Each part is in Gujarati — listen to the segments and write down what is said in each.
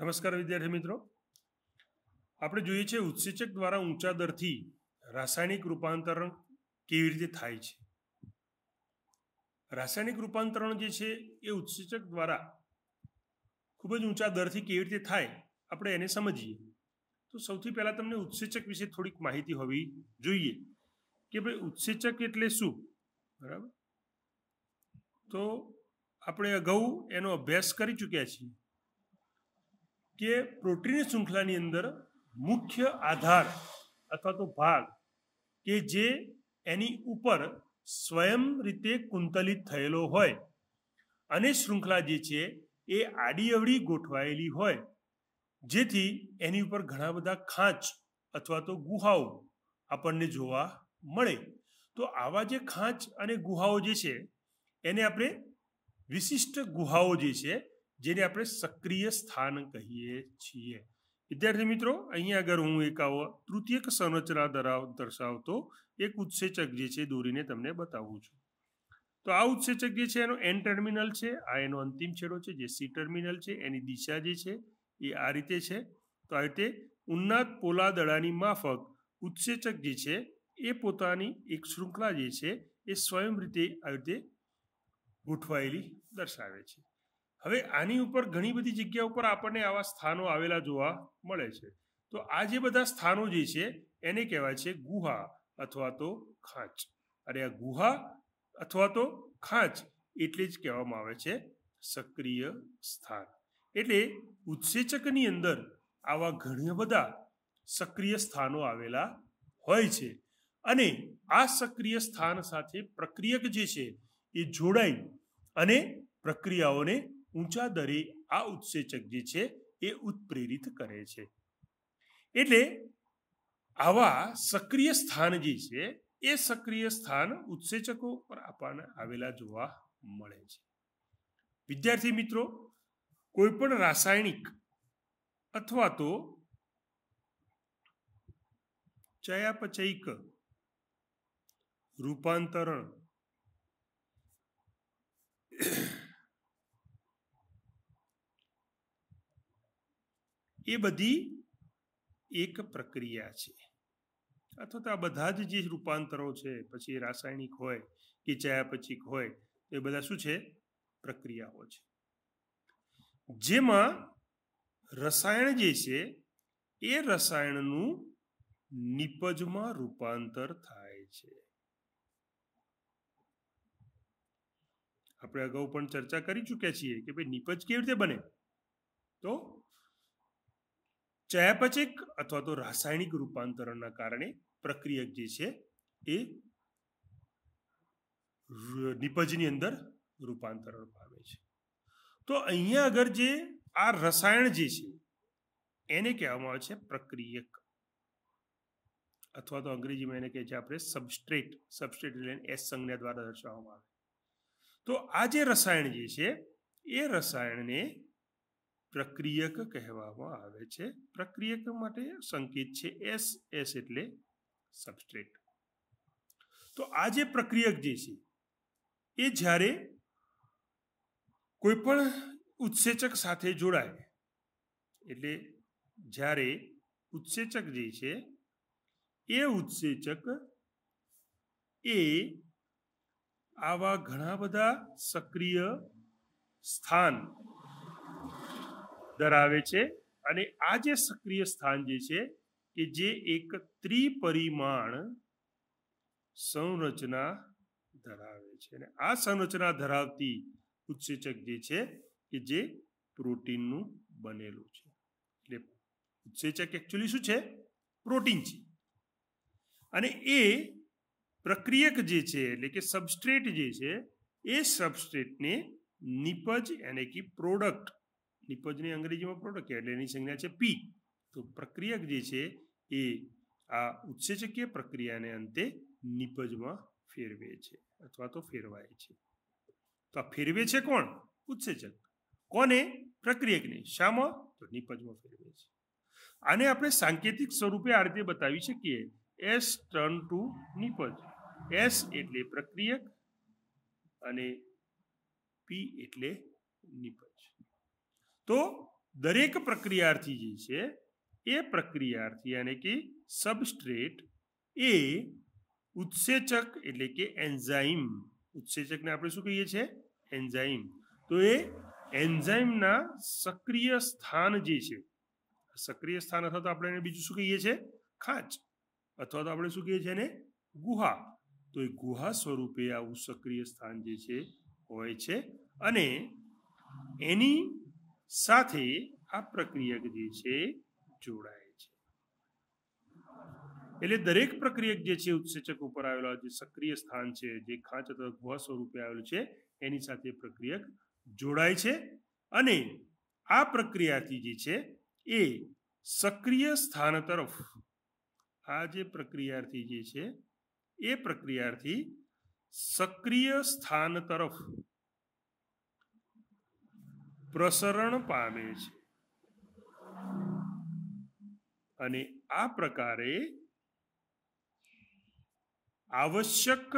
નમસ્કાર વિદ્યાર્થી મિત્રો આપણે જોઈએ છે ઉત્સેચક દ્વારા ઊંચા દરથી રાસાયણિક રૂપાંતરણ કેવી રીતે થાય છે રાસાયણિક રૂપાંતરણ જે છે એ ઉત્સેચક દ્વારા ખૂબ જ ઊંચા દરથી કેવી રીતે થાય આપણે એને સમજીએ તો સૌથી પહેલાં તમને ઉત્સેચક વિશે થોડીક માહિતી હોવી જોઈએ કે ભાઈ ઉત્સેચક એટલે શું બરાબર તો આપણે અગાઉ એનો અભ્યાસ કરી ચૂક્યા છીએ કે પ્રોટીન શૃંખલાની અંદર મુખ્ય આધાર અથવા તો ભાગ કે જે એની ઉપર સ્વયં રીતે કુંતલિત થયેલો હોય અને શૃંખલા જે છે એ આડી અવળી ગોઠવાયેલી હોય જેથી એની ઉપર ઘણા બધા ખાંચ અથવા તો ગુહાઓ આપણને જોવા મળે તો આવા જે ખાંચ અને ગુહાઓ જે છે એને આપણે વિશિષ્ટ ગુહાઓ જે છે જેને આપણે સક્રિય સ્થાન કહીએ છીએ વિદ્યાર્થી મિત્રો અહીંયા જો હું એકાવો તૃતીયક સંરચના દર્શાવતો એક ઉત્સેચક જે છે દોરીને તમને બતાવું છું તો આ ઉત્સેચક જે છે એનો એન ટર્મિનલ છે આ એનો અંતિમ છેડો છે જે સી ટર્મિનલ છે એની દિશા જે છે એ આ રીતે છે તો આ રીતે ઉન્નત પોલાદાની માફક ઉત્સેચક જે છે એ પોતાની એક શૃંખલા જે છે એ સ્વયં રીતે આ રીતે ગોઠવાઈલી દર્શાવે છે હવે આની ઉપર ઘણી બધી જગ્યા ઉપર આપણને આવા સ્થાનો આવેલા જોવા મળે છે તો આ જે બધા સ્થાનો જે છે એને કહેવાય છે ગુહા અથવા તો ખાંચ અને આ ગુહા અથવા તો ખાંચ એટલે જ કહેવામાં આવે છે સક્રિય સ્થાન એટલે ઉત્સેચકની અંદર આવા ઘણા બધા સક્રિય સ્થાનો આવેલા હોય છે અને આ સક્રિય સ્થાન સાથે પ્રક્રિયક જે છે એ જોડાઈ અને પ્રક્રિયાઓને ઊંચા દરે આ ઉત્સેચક જે છે એ ઉત્પ્રેરિત કરે છે એટલે આવા સક્રિય સ્થાન જે છે એ સક્રિય સ્થાન ઉત્સેચકો પર આપણને આવેલા જોવા મળે છે વિદ્યાર્થી મિત્રો કોઈપણ રાસાયણિક અથવા તો ચયાપચયિક રૂપાંતરણ એ બધી એક પ્રક્રિયા છે અથવા તો આ બધા જ જે રૂપાંતરો છે પછી રાસાયણિક હોય કે ચયાપચિક હોય એ બધા શું છે પ્રક્રિયાઓ છે જેમાં રસાયણ જે છે એ રસાયણનું નિપજમાં રૂપાંતર થાય છે આપણે અગાઉ પણ ચર્ચા કરી ચૂક્યા છીએ કે ભાઈ નિપજ કેવી રીતે બને તો ચયાપચયક અથવા તો રાસાયણિક રૂપાંતરણના કારણે પ્રક્રિયક જે છે એ નિપજની અંદર રૂપાંતરણ પામે છે તો અહીંયા અગર જે આ રસાયણ જે છે એને કહેવામાં આવે છે પ્રક્રિયક અથવા તો અંગ્રેજીમાં એને કહે છે આપણે સબસ્ટ્રેટ સબસ્ટ્રેટ એટલે એસ સંજ્ઞા દ્વારા દર્શાવવામાં આવે તો આ જે રસાયણ જે છે એ રસાયણને प्रક્રિયक कहवावा आहे छे प्रક્રિયक માટે संकेत छे एस एस એટલે सबस्ट्रेट तो આ જે પ્રક્રિયક જે છે એ જારે કોઈ પણ ઉત્સેચક સાથે જોડાય એટલે જારે ઉત્સેચક જે છે એ ઉત્સેચક એ આવા ઘણા બધા सक्रिय स्थान ધરાવે છે અને આ જે સક્રિય સ્થાન જે છે કે જે એક ત્રિપરિમાણ સંરચના ધરાવે છે અને આ સંરચના ધરાવતી ઉત્સેચક જે છે કે જે પ્રોટીનનું બનેલું છે એટલે ઉત્સેચક એકચ્યુઅલી શું છે પ્રોટીન છે અને એ પ્રક્રિયક જે છે એટલે કે સબસ્ટ્રેટ જે છે એ સબસ્ટ્રેટને નિપજ એને કે પ્રોડક્ટ નિપજની અંગ્રેજીમાં પ્રોડક્ટ એટલે એની સંજ્ઞા છે પી તો પ્રક્રિયક જે છે એ આ ઉત્સેચકીય પ્રક્રિયાને અંતે નિપજમાં ફેરવે છે અથવા તો ફેરવાય છે તો આ ફેરવે છે કોણ ઉત્સેચક કોને પ્રક્રિયકને શામાં તો નિપજમાં ફેરવે છે આને આપણે સાંકેતિક સ્વરૂપે આ રીતે બતાવી શકીએ એસ ટર્ન ટુ નિપજ એસ એટલે પ્રક્રિયક અને પી એટલે નિપજ તો દરેક પ્રક્રિયાર્થી જે છે એ પ્રક્રિયાથી યાની કે સબસ્ટ્રેટ એ ઉત્સેચક એટલે કે એન્ઝાઇમ ઉત્સેચકને આપણે શું કહીએ છીએ એન્ઝાઇમ તો એ એન્ઝાઇમના સક્રિય સ્થાન જે છે સક્રિય સ્થાન અથવા તો આપણે એને બીજું શું કહીએ છીએ ખાંચ અથવા તો આપણે શું કહીએ છીએ એને ગુહા તો એ ગુહા સ્વરૂપે આવું સક્રિય સ્થાન જે છે હોય છે અને એની સાથે આ પ્રક્રિયક જે છે જોડાય છે એટલે દરેક પ્રક્રિયક જે છે ઉત્સેચક ઉપર આવેલો જે સક્રિય સ્થાન છે જે ખાંચ અથવા ગુહા સ્વરૂપે આવેલું છે એની સાથે પ્રક્રિયક જોડાય છે અને આ પ્રક્રિયાથી જે છે એ સક્રિય સ્થાન તરફ આ જે પ્રક્રિયાથી જે છે એ પ્રક્રિયાથી સક્રિય સ્થાન તરફ પ્રસરણ પામે છે અને આ પ્રકારે આવશ્યક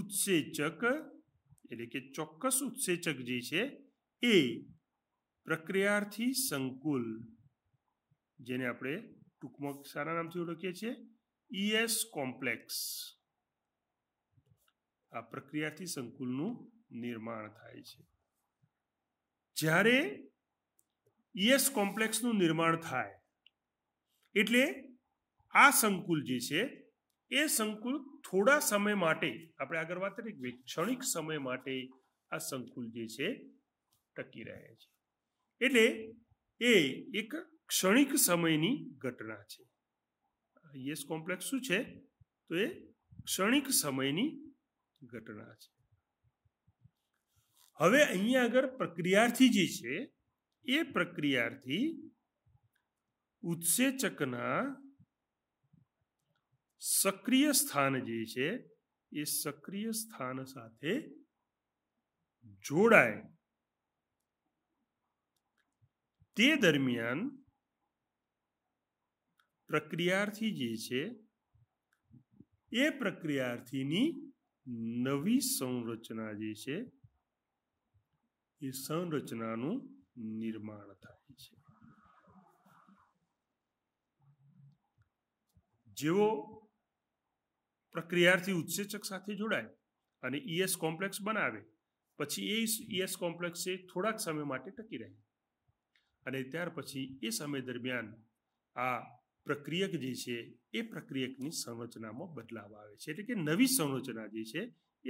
ઉત્સેચક એટલે કે ચોક્કસ ઉત્સેચક જે છે એ પ્રક્રિયાર્થી સંકુલ જેને આપણે ટૂંકમાં સારા નામથી ઓળખીએ છીએ ઈએસ e કોમ્પ્લેક્સ આ પ્રક્રિયાથી સંકુલનું નિર્માણ થાય છે જ્યારે ઈએસ e કોમ્પ્લેક્સનું નિર્માણ થાય એટલે આ સંકુલ જે છે એ સંકુલ થોડા સમય માટે આપણે આગળ વાત કરીએ ક્ષણિક સમય માટે આ સંકુલ જે છે ટકી રહે છે એટલે એ એક ક્ષણિક સમયની ઘટના છે યસ e કોમ્પ્લેક્સ શું છે તો એ ક્ષણિક સમયની ઘટના છે હવે અહીંયા આગળ પ્રક્રિયાર્થી જે છે એ પ્રક્રિયાર્થી ઉત્સેચકના સક્રિય સ્થાન જે છે એ સક્રિય સ્થાન સાથે જોડાય તે દરમિયાન પ્રક્રિયાર્થી જે છે એ પ્રક્રિયાર્થીની નવી સંરચના જે છે એ સંરચનાનું નિર્માણ થાય છે જેઓ પ્રક્રિયાથી ઉત્સેચક સાથે જોડાય અને ઈએસ e કોમ્પ્લેક્સ બનાવે પછી એ ઈએસ e કોમ્પ્લેક્સ એ થોડાક સમય માટે ટકી રહે અને ત્યાર પછી એ સમય દરમિયાન આ પ્રક્રિયક જે છે એ પ્રક્રિયકની સંરચનામાં બદલાવ આવે છે એટલે કે નવી સંરચના જે છે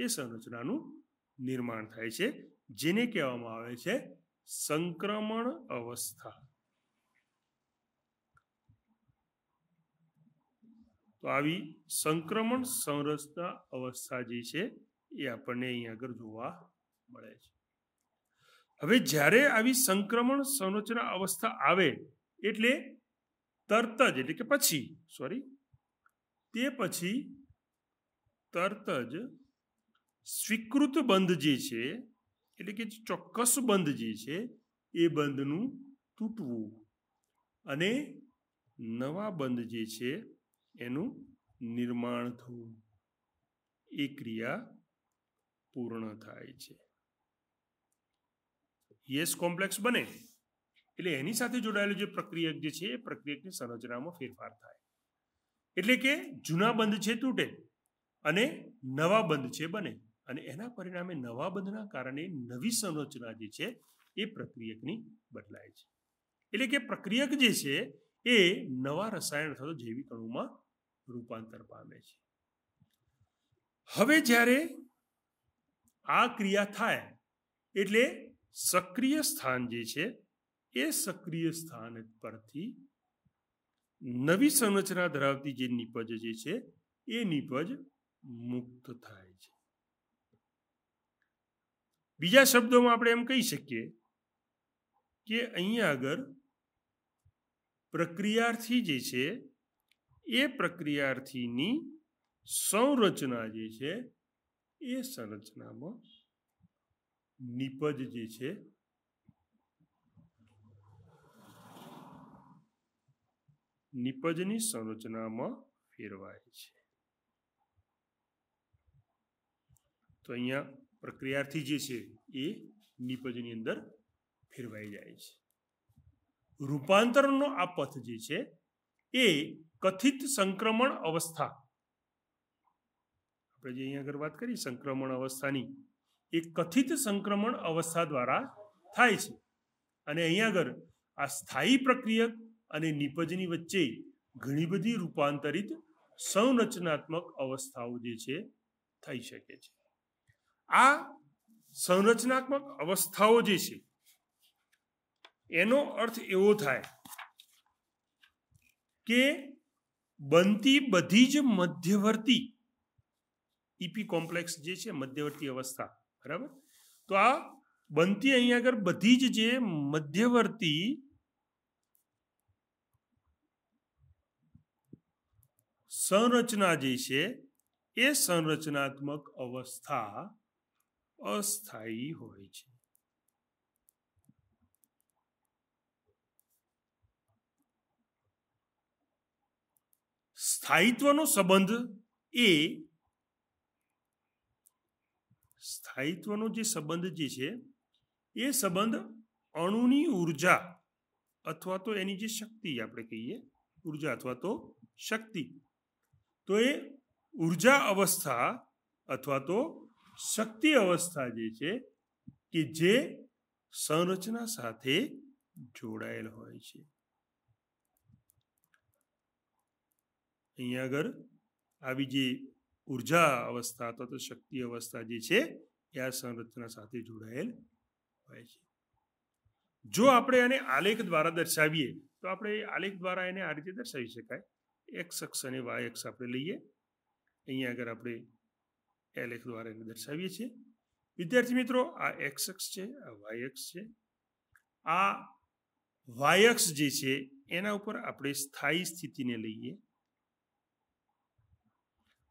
એ સંરચનાનું નિર્માણ થાય છે જેને કહેવામાં આવે છે સંક્રમણ અવસ્થા તો આવી સંક્રમણ સંરચના અવસ્થા જે છે એ આપણને અહીં આગળ જોવા મળે છે હવે જ્યારે આવી સંક્રમણ સંરચના અવસ્થા આવે એટલે તરત જ એટલે કે પછી સોરી તે પછી તરત જ સ્વીકૃત બંધ જે છે એટલે કે ચોક્કસ બંધ જે છે એ બંધનું તૂટવું અને નવા બંધ જે છે એનું નિર્માણ થવું એ ક્રિયા પૂર્ણ થાય છે યસ કોમ્પ્લેક્સ બને એટલે એની સાથે જોડાયેલું જે પ્રક્રિયક જે છે એ પ્રક્રિયકની સંરચનામાં ફેરફાર થાય એટલે કે જૂના બંધ છે તૂટે અને નવા બંધ છે બને અને એના પરિણામે નવા બંધના કારણે નવી સંરચના જે છે એ પ્રક્રિયકની બદલાય છે એટલે કે પ્રક્રિયક જે છે એ નવા રસાયણ અથવા તો જૈવિક અણુમાં રૂપાંતર પામે છે હવે જ્યારે આ ક્રિયા થાય એટલે સક્રિય સ્થાન જે છે એ સક્રિય સ્થાન પરથી નવી સંરચના ધરાવતી જે નિપજ જે છે એ નિપજ મુક્ત થાય છે બીજા શબ્દોમાં આપણે એમ કહી શકીએ કે અહીંયા આગળ પ્રક્રિયાર્થી જે છે એ પ્રક્રિયાર્થીની સંરચના જે છે એ સંરચનામાં નિપજ જે છે નિપજની સંરચનામાં ફેરવાય છે તો અહીંયા પ્રક્રિયાથી જે છે એ નિપજની અંદર ફેરવાઈ જાય છે રૂપાંતરણનો આ પથ જે છે એ કથિત સંક્રમણ અવસ્થા આપણે જે અહીંયા આગળ વાત કરી સંક્રમણ અવસ્થાની એ કથિત સંક્રમણ અવસ્થા દ્વારા થાય છે અને અહીંયા આગળ આ સ્થાયી પ્રક્રિયક અને નિપજની વચ્ચે ઘણી બધી રૂપાંતરિત સંરચનાત્મક અવસ્થાઓ જે છે થઈ શકે છે આ સંરચનાત્મક અવસ્થાઓ જે છે એનો અર્થ એવો થાય કે બનતી બધી જ મધ્યવર્તી ઈપી e કોમ્પ્લેક્સ જે છે મધ્યવર્તી અવસ્થા બરાબર તો આ બનતી અહીંયા આગળ બધી જ જે મધ્યવર્તી સંરચના જે છે એ સંરચનાત્મક અવસ્થા અસ્થાયી હોય છે સ્થાયિત્વનો સંબંધ એ સ્થાયિત્વનો જે સંબંધ જે છે એ સંબંધ અણુની ઉર્જા અથવા તો એની જે શક્તિ આપણે કહીએ ઉર્જા અથવા તો શક્તિ તો એ ઉર્જા અવસ્થા અથવા તો શક્તિ અવસ્થા જે છે કે જે સંરચના સાથે જોડાયેલ હોય છે અહીંયા આગળ આવી જે ઉર્જા અવસ્થા અથવા તો શક્તિ અવસ્થા જે છે એ આ સંરચના સાથે જોડાયેલ હોય છે જો આપણે આને આલેખ દ્વારા દર્શાવીએ તો આપણે આલેખ દ્વારા એને આ રીતે દર્શાવી શકાય એક્સ અક્ષ અને વાય અક્ષ આપણે લઈએ અહીંયા આગળ આપણે એ લેખ દ્વારા એને દર્શાવીએ છીએ વિદ્યાર્થી મિત્રો આ એક્સ એક્સ છે આ વાય એક્સ છે આ વાય એક્સ જે છે એના ઉપર આપણે સ્થાયી સ્થિતિને લઈએ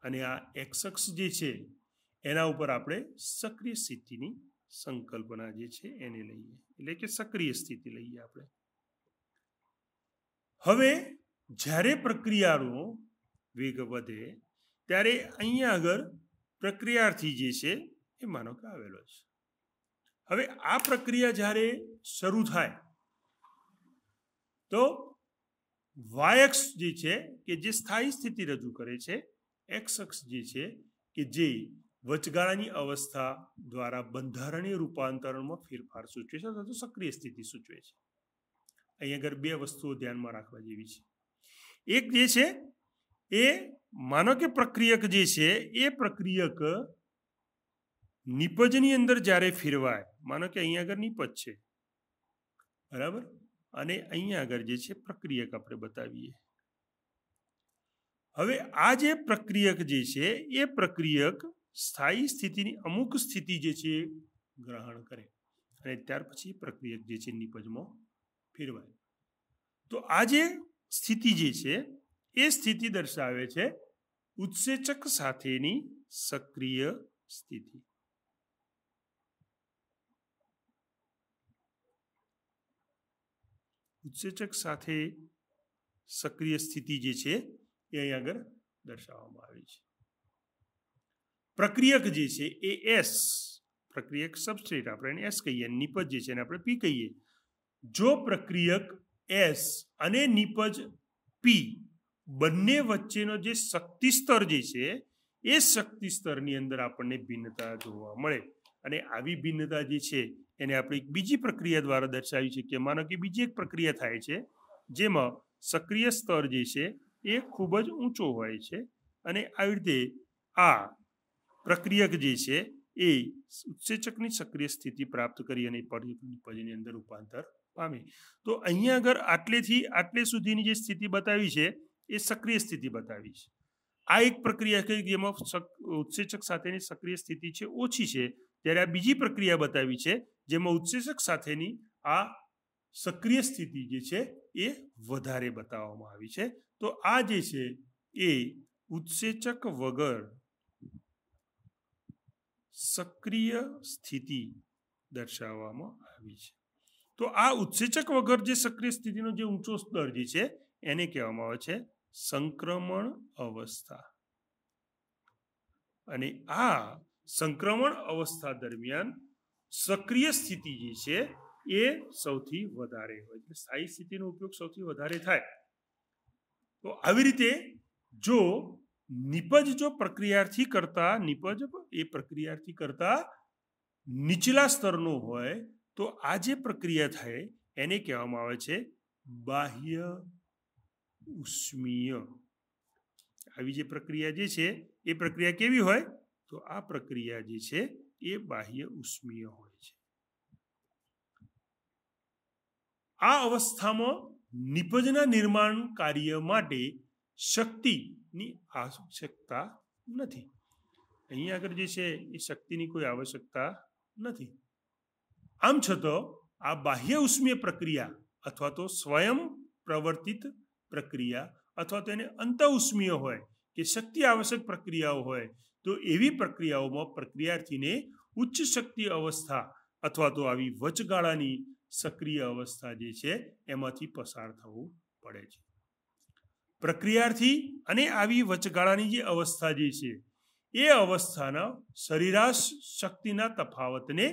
અને આ એક્સ અક્ષ જે છે એના ઉપર આપણે સક્રિય સ્થિતિની સંકલ્પના જે છે એને લઈએ એટલે કે સક્રિય સ્થિતિ લઈએ આપણે હવે જ્યારે પ્રક્રિયાનો વેગ વધે ત્યારે અહીંયા આગળ પ્રક્રિયાર્થી જે છે એ માનો કે આવેલો છે હવે આ પ્રક્રિયા જ્યારે શરૂ થાય તો વાયક્સ જે છે કે જે સ્થાયી સ્થિતિ રજૂ કરે છે એક્સ અક્ષ જે છે કે જે વચગાળાની અવસ્થા દ્વારા બંધારણીય રૂપાંતરણમાં ફેરફાર સૂચવે છે અથવા તો સક્રિય સ્થિતિ સૂચવે છે અહીં આગળ બે વસ્તુઓ ધ્યાનમાં રાખવા જેવી છે એક જે છે એ માનો કે પ્રક્રિયક જે છે એ પ્રક્રિયક નિપજની અંદર જ્યારે ફેરવાય માનો કે અહીંયા આગળ નિપજ છે બરાબર અને અહીંયા આગળ જે છે પ્રક્રિયક આપણે બતાવીએ હવે આ જે પ્રક્રિયક જે છે એ પ્રક્રિયક સ્થાયી સ્થિતિની અમુક સ્થિતિ જે છે ગ્રહણ કરે અને ત્યાર પછી પ્રક્રિયક જે છે નિપજમાં ફેરવાય તો આ જે સ્થિતિ જે છે એ સ્થિતિ દર્શાવે છે ઉત્સેચક સાથેની સક્રિય સ્થિતિ ઉત્સેચક સાથે સક્રિય સ્થિતિ જે છે એ અહીં આગળ દર્શાવવામાં આવી છે પ્રક્રિયક જે છે એ એસ પ્રક્રિયક સબસ્ટ્રેટ આપણે એને એસ કહીએ નિપજ જે છે એને આપણે પી કહીએ જો પ્રક્રિયક એસ અને નિપજ પી બંને વચ્ચેનો જે શક્તિ સ્તર જે છે એ શક્તિ સ્તરની અંદર આપણને ભિન્નતા જોવા મળે અને આવી ભિન્નતા જે છે એને આપણે એક બીજી પ્રક્રિયા દ્વારા દર્શાવી છે કે માનો કે બીજી એક પ્રક્રિયા થાય છે જેમાં સક્રિય સ્તર જે છે એ ખૂબ જ ઊંચો હોય છે અને આવી રીતે આ પ્રક્રિયક જે છે એ ઉત્સેચકની સક્રિય સ્થિતિ પ્રાપ્ત કરી અને પજની અંદર રૂપાંતર પામે તો અહીંયા આગળ આટલેથી આટલે સુધીની જે સ્થિતિ બતાવી છે એ સક્રિય સ્થિતિ બતાવી છે આ એક પ્રક્રિયા કે જેમાં ઉત્સેચક સાથેની સક્રિય સ્થિતિ છે ઓછી છે ત્યારે આ બીજી પ્રક્રિયા બતાવી છે જેમાં ઉત્સેચક સાથેની આ સક્રિય સ્થિતિ જે છે એ વધારે બતાવવામાં આવી છે તો આ જે છે એ ઉત્સેચક વગર સક્રિય સ્થિતિ દર્શાવવામાં આવી છે તો આ ઉત્સેચક વગર જે સક્રિય સ્થિતિનો જે ઊંચો સ્તર જે છે એને કહેવામાં આવે છે સંક્રમણ અવસ્થા અને આ સંક્રમણ અવસ્થા દરમિયાન સક્રિય સ્થિતિ જે છે એ સૌથી વધારે હોય એટલે સ્થાયી સ્થિતિનો ઉપયોગ સૌથી વધારે થાય તો આવી રીતે જો નિપજ જો પ્રક્રિયાર્થી કરતા નિપજ એ પ્રક્રિયાથી કરતા નીચલા સ્તરનો હોય તો આ જે પ્રક્રિયા થાય એને કહેવામાં આવે છે બાહ્ય ઉષ્મીય આવી જે પ્રક્રિયા જે છે એ પ્રક્રિયા કેવી હોય તો આ પ્રક્રિયા જે છે એ બાહ્ય ઉષ્મીય હોય છે આ અવસ્થામાં નિપજના નિર્માણ કાર્ય માટે શક્તિની આવશ્યકતા નથી અહીં આગળ જે છે એ શક્તિની કોઈ આવશ્યકતા નથી આમ છતાં આ બાહ્ય ઉષ્મીય પ્રક્રિયા અથવા તો સ્વયં પ્રવર્તિત પ્રક્રિયા અથવા તો એને અંતઉષ્મીય હોય કે શક્તિ આવશ્યક પ્રક્રિયાઓ હોય તો એવી પ્રક્રિયાઓમાં પ્રક્રિયાર્થીને ઉચ્ચ શક્તિ અવસ્થા અથવા તો આવી વચગાળાની સક્રિય અવસ્થા જે છે એમાંથી પસાર થવું પડે છે પ્રક્રિયાર્થી અને આવી વચગાળાની જે અવસ્થા જે છે એ અવસ્થાના સરેરાશ શક્તિના તફાવતને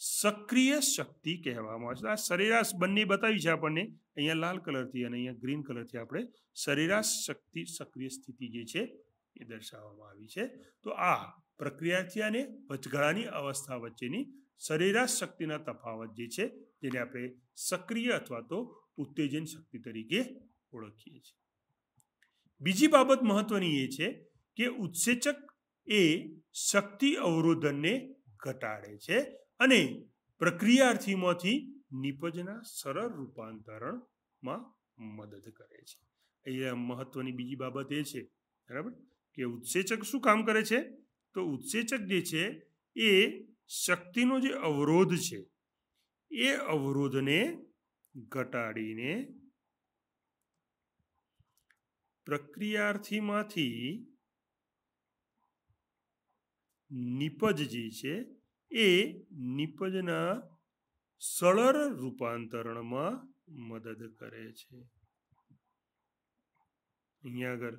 સક્રિય શક્તિ કહેવામાં આવે છે આ સરેરાશ બંને બતાવી છે આપણને અહીંયા લાલ કલરથી અને અહીંયા ગ્રીન કલરથી આપણે સરેરાશ શક્તિ સક્રિય સ્થિતિ જે છે એ દર્શાવવામાં આવી છે તો આ પ્રક્રિયાથી અને વચગાળાની અવસ્થા વચ્ચેની સરેરાશ શક્તિના તફાવત જે છે તેને આપણે સક્રિય અથવા તો ઉત્તેજન શક્તિ તરીકે ઓળખીએ છીએ બીજી બાબત મહત્વની એ છે કે ઉત્સેચક એ શક્તિ અવરોધનને ઘટાડે છે અને પ્રક્રિયાર્થીમાંથી નિપજના સરળ રૂપાંતરણમાં મદદ કરે છે અહીંયા મહત્વની બીજી બાબત એ છે બરાબર કે ઉત્સેચક શું કામ કરે છે તો ઉત્સેચક જે છે એ શક્તિનો જે અવરોધ છે એ અવરોધને ઘટાડીને પ્રક્રિયાર્થીમાંથી નિપજ જે છે એ નિપજના સરળ રૂપાંતરણમાં મદદ કરે છે અહીંયા આગળ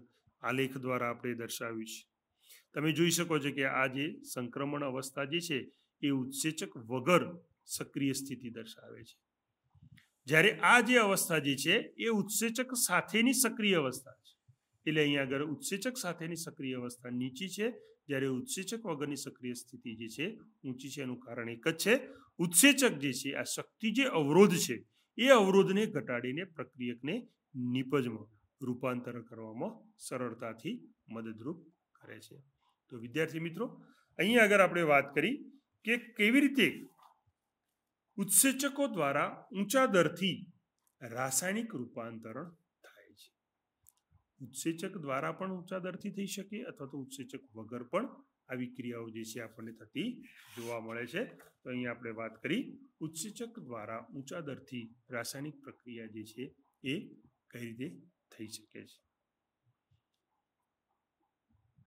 આલેખ દ્વારા આપણે દર્શાવ્યું છે તમે જોઈ શકો છો કે આ જે સંક્રમણ અવસ્થા જે છે એ ઉત્સેચક વગર સક્રિય સ્થિતિ દર્શાવે છે જ્યારે આ જે અવસ્થા જે છે એ ઉત્સેચક સાથેની સક્રિય અવસ્થા છે એટલે અહીંયા આગળ ઉત્સેચક સાથેની સક્રિય અવસ્થા નીચી છે જ્યારે ઉત્સેચક વગરની સક્રિય સ્થિતિ જે છે ઊંચી છે એનું કારણ એક જ છે ઉત્સેચક જે છે આ શક્તિ જે અવરોધ છે એ અવરોધને ઘટાડીને પ્રક્રિયકને નિપજમાં રૂપાંતર કરવામાં સરળતાથી મદદરૂપ કરે છે તો વિદ્યાર્થી મિત્રો અહીં આગળ આપણે વાત કરી કે કેવી રીતે ઉત્સેચકો દ્વારા ઊંચા દરથી રાસાયણિક રૂપાંતરણ ઉત્સેચક દ્વારા પણ ઊંચા દરથી થઈ શકે અથવા તો ઉત્સેચક વગર પણ આવી ક્રિયાઓ જે છે આપણને થતી જોવા મળે છે તો અહીં આપણે વાત કરી ઉત્સેચક દ્વારા ઊંચા દરથી રાસાયણિક પ્રક્રિયા જે છે એ કઈ રીતે થઈ શકે છે